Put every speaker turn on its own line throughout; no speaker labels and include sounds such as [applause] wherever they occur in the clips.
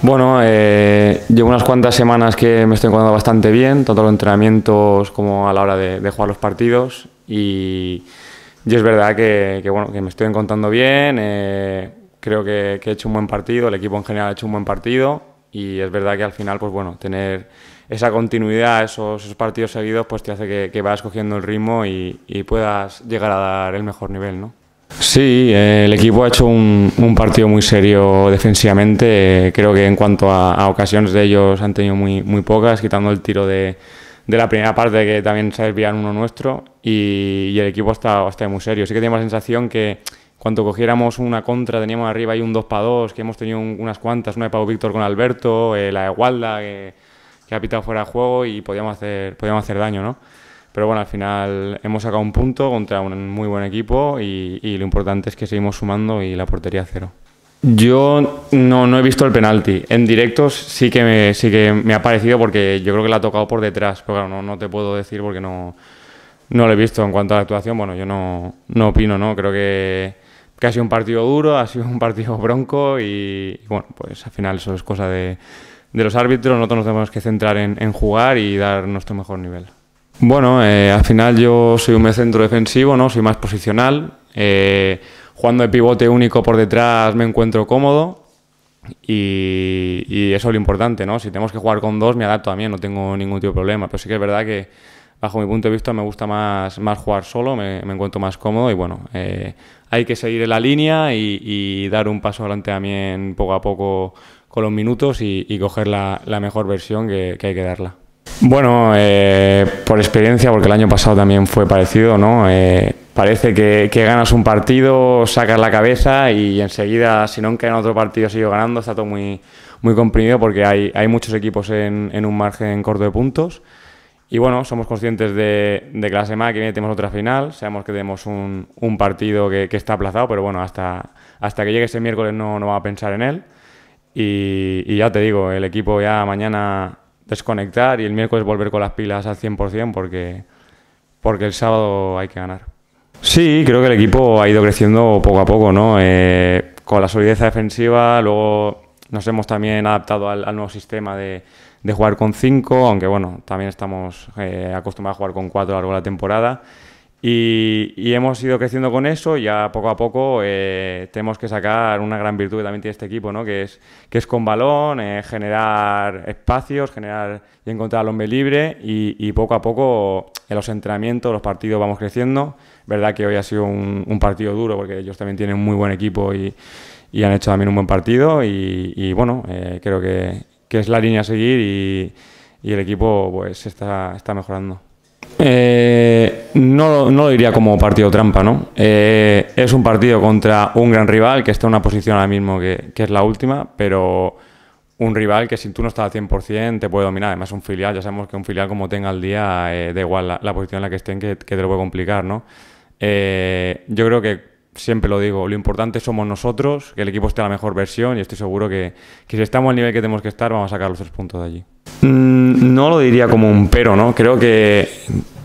Bueno, eh, llevo unas cuantas semanas que me estoy encontrando bastante bien, tanto los entrenamientos como a la hora de, jugar los partidos. Y, es verdad que, bueno, que me estoy encontrando bien, eh, creo que, he hecho un buen partido, el equipo en general ha hecho un buen partido. Y es verdad que al final, pues bueno, tener esa continuidad, esos, partidos seguidos, pues te hace que, vayas cogiendo el ritmo y, y puedas llegar a dar el mejor nivel, ¿no? Sí, el equipo ha hecho un, partido muy serio defensivamente. Creo que en cuanto a, ocasiones de ellos han tenido muy, muy pocas, quitando el tiro de, la primera parte que también se en uno nuestro y, el equipo está, estado muy serio. Sí que tenemos la sensación que cuando cogiéramos una contra teníamos arriba ahí un 2 para 2, que hemos tenido unas cuantas, una de Pau Víctor con Alberto, eh, la de que, que, ha pitado fuera de juego y podíamos hacer, podíamos hacer daño, ¿no? Pero bueno, al final hemos sacado un punto contra un muy buen equipo y, lo importante es que seguimos sumando y la portería cero. Yo no, he visto el penalti. En directos sí que, me, sí que me ha parecido porque yo creo que la ha tocado por detrás. Pero claro, no, te puedo decir porque no, lo he visto. En cuanto a la actuación, bueno, yo no, opino, ¿no? Creo que, ha sido un partido duro, ha sido un partido bronco y, bueno, pues al final eso es cosa de, los árbitros. Nosotros nos tenemos que centrar en jugar y dar nuestro mejor nivel. Bueno, eh, al final yo soy un centro defensivo, ¿no? Soy más posicional. Eh, jugando de pivote único por detrás me encuentro cómodo. Y, eso es lo importante, ¿no? Si tenemos que jugar con dos, me adapto a mí, no tengo ningún tipo de problema. Pero sí que es verdad que, bajo mi punto de vista, me gusta más, más jugar solo, me, encuentro más cómodo y bueno, eh, hay que seguir en la línea y, dar un paso adelante también poco a poco con los minutos y, coger la, mejor versión que hay que darla. Bueno, eh, por experiencia, porque el año pasado también fue parecido, ¿no? Eh, parece que, ganas un partido, sacas la cabeza y enseguida, si no en otro partido sigues ganando, está todo muy, muy comprimido porque hay, hay muchos equipos en, un margen corto de puntos. Y bueno, somos conscientes de, de que la semana que viene tenemos otra final, sabemos que tenemos un, partido que, está aplazado, pero bueno, hasta, hasta que llegue ese miércoles no, no va a pensar en él. y ya te digo, el equipo ya mañana desconectar y el miércoles volver con las pilas al 100% porque, porque el sábado hay que ganar. Sí, creo que el equipo ha ido creciendo poco a poco, eh, con la solidez defensiva, luego nos hemos también adaptado al, nuevo sistema de, jugar con 5, aunque bueno, también estamos eh, acostumbrados a jugar con 4 a lo largo de la temporada. Y, hemos ido creciendo con eso y ya poco a poco eh, tenemos que sacar una gran virtud que también tiene este equipo, ¿no? que, es, que es con balón, eh, generar espacios, generar y encontrar al hombre libre y, poco a poco en los entrenamientos, los partidos vamos creciendo. Verdad que hoy ha sido un, partido duro porque ellos también tienen un muy buen equipo y, han hecho también un buen partido y, bueno, eh, creo que, es la línea a seguir y, el equipo pues está mejorando. Eh, no, no, lo diría como partido trampa, ¿no? Eh, es un partido contra un gran rival que está en una posición ahora mismo que, que es la última, pero un rival que si tú no estás al 100% te puede dominar. Además, un filial, ya sabemos que un filial como tenga al día, eh, da igual la, posición en la que estén, que, que te lo puede complicar, ¿no? yo creo que siempre lo digo, lo importante somos nosotros, que el equipo esté a la mejor versión y estoy seguro que, que si estamos al nivel que tenemos que estar, vamos a sacar los tres puntos de allí. Mm, no lo diría como un pero, ¿no? Creo que,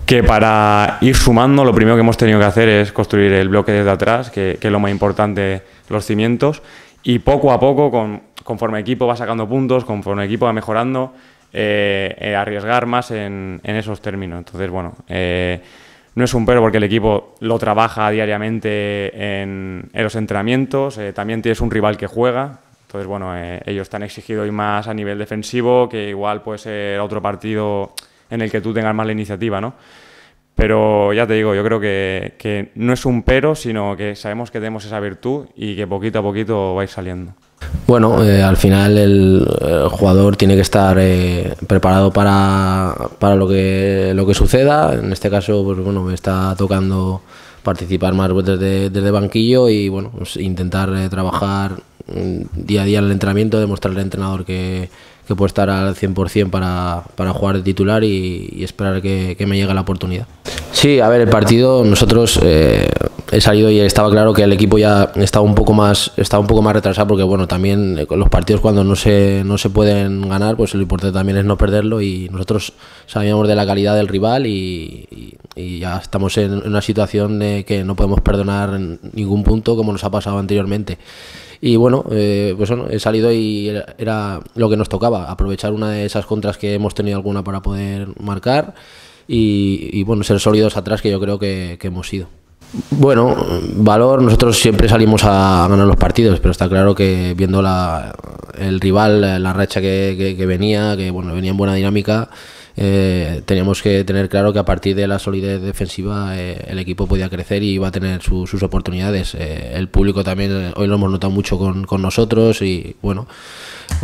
que para ir sumando lo primero que hemos tenido que hacer es construir el bloque desde atrás, que, es lo más importante, los cimientos, y poco a poco, con, conforme el equipo va sacando puntos, conforme el equipo va mejorando, eh, eh, arriesgar más en, esos términos. Entonces, bueno... Eh, no es un pero porque el equipo lo trabaja diariamente en, los entrenamientos. Eh, también tienes un rival que juega. Entonces, bueno, eh, ellos están han exigido y más a nivel defensivo, que igual puede ser otro partido en el que tú tengas más la iniciativa, ¿no? Pero ya te digo, yo creo que, que no es un pero, sino que sabemos que tenemos esa virtud y que poquito a poquito vais saliendo.
Bueno, eh, al final el, jugador tiene que estar eh, preparado para, lo, que, lo que suceda. En este caso, pues bueno, me está tocando participar más desde, banquillo y bueno, pues intentar eh, trabajar mm, día a día el entrenamiento, demostrarle al entrenador que, que puedo estar al 100% para, para jugar de titular y, esperar que me llegue la oportunidad. Sí, a ver, el partido nosotros eh, he salido y estaba claro que el equipo ya estaba un poco más estaba un poco más retrasado porque bueno también eh, los partidos cuando no se no se pueden ganar pues lo importante también es no perderlo y nosotros sabíamos de la calidad del rival y, ya estamos en una situación de que no podemos perdonar ningún punto como nos ha pasado anteriormente y bueno, eh, pues bueno, he salido y era lo que nos tocaba, aprovechar una de esas contras que hemos tenido alguna para poder marcar y, bueno, ser sólidos atrás que yo creo que, hemos sido. Bueno, valor, nosotros siempre salimos a ganar los partidos, pero está claro que viendo la, el rival, la racha que, venía, que bueno, venía en buena dinámica, eh, teníamos que tener claro que a partir de la solidez defensiva eh, el equipo podía crecer y iba a tener sus oportunidades. Eh, el público también hoy lo hemos notado mucho con, con nosotros y bueno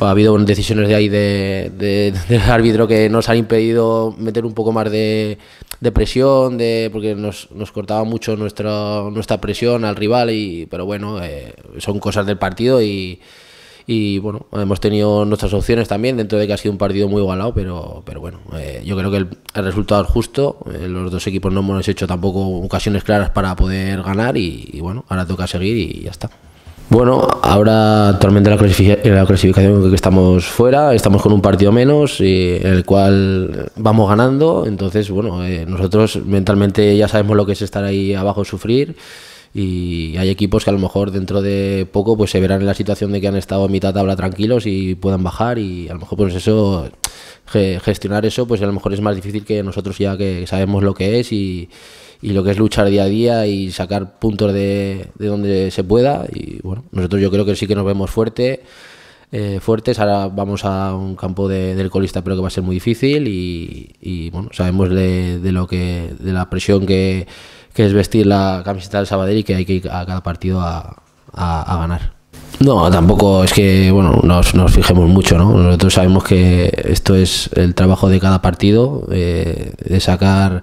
ha habido decisiones de ahí de, [laughs] del árbitro que nos han impedido meter un poco más de, presión, de, porque nos, nos cortaba mucho nuestra, nuestra presión al rival, y, pero bueno, eh, son cosas del partido y, bueno, hemos tenido nuestras opciones también dentro de que ha sido un partido muy igualado, pero, pero bueno, eh, yo creo que el, resultado es justo, eh, los dos equipos no hemos hecho tampoco ocasiones claras para poder ganar y bueno, ahora toca seguir y ya está. Bueno, ahora actualmente en la clasificación que estamos fuera, estamos con un partido menos, y en el cual vamos ganando, entonces bueno, eh, nosotros mentalmente ya sabemos lo que es estar ahí abajo, sufrir y hay equipos que a lo mejor dentro de poco pues se verán en la situación de que han estado a mitad tabla tranquilos y puedan bajar y a lo mejor pues eso gestionar eso pues a lo mejor es más difícil que nosotros ya que sabemos lo que es y, lo que es luchar día a día y sacar puntos de, de donde se pueda y bueno nosotros yo creo que sí que nos vemos fuerte eh, fuertes. Ahora vamos a un campo de, del colista, pero que va a ser muy difícil. Y, bueno, sabemos de, lo que, de la presión que, es vestir la camiseta del Sabadell y que hay que ir a cada partido a, a, ganar. No, tampoco es que bueno nos, nos, fijemos mucho, ¿no? Nosotros sabemos que esto es el trabajo de cada partido, eh, de sacar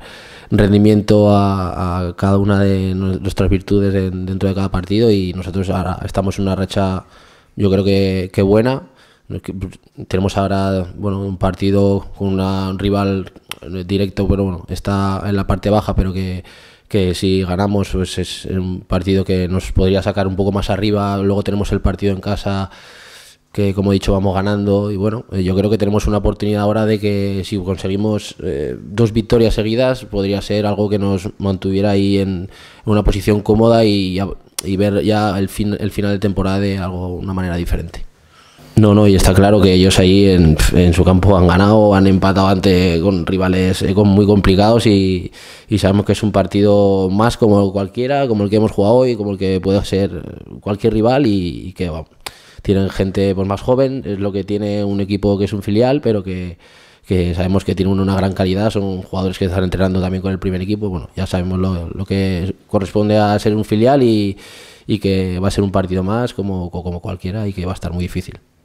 rendimiento a, cada una de nuestras virtudes dentro de cada partido y nosotros ahora estamos en una racha yo creo que, buena. Tenemos ahora bueno, un partido con un rival directo, pero bueno, está en la parte baja, pero que, si ganamos pues es un partido que nos podría sacar un poco más arriba. Luego tenemos el partido en casa que como he dicho vamos ganando y bueno, eh, yo creo que tenemos una oportunidad ahora de que si conseguimos eh, dos victorias seguidas podría ser algo que nos mantuviera ahí en, en una posición cómoda y, y ver ya el, fin, el final de temporada de algo, una manera diferente. No, no, y está claro que ellos ahí en, en su campo han ganado, han empatado ante con rivales eh, muy complicados y, sabemos que es un partido más como cualquiera, como el que hemos jugado hoy, como el que puede ser cualquier rival y, que tienen gente pues, más joven, es lo que tiene un equipo que es un filial, pero que, que sabemos que tiene una gran calidad, son jugadores que están entrenando también con el primer equipo, bueno, ya sabemos lo, que corresponde a ser un filial y, que va a ser un partido más como cualquiera y que va a estar muy difícil.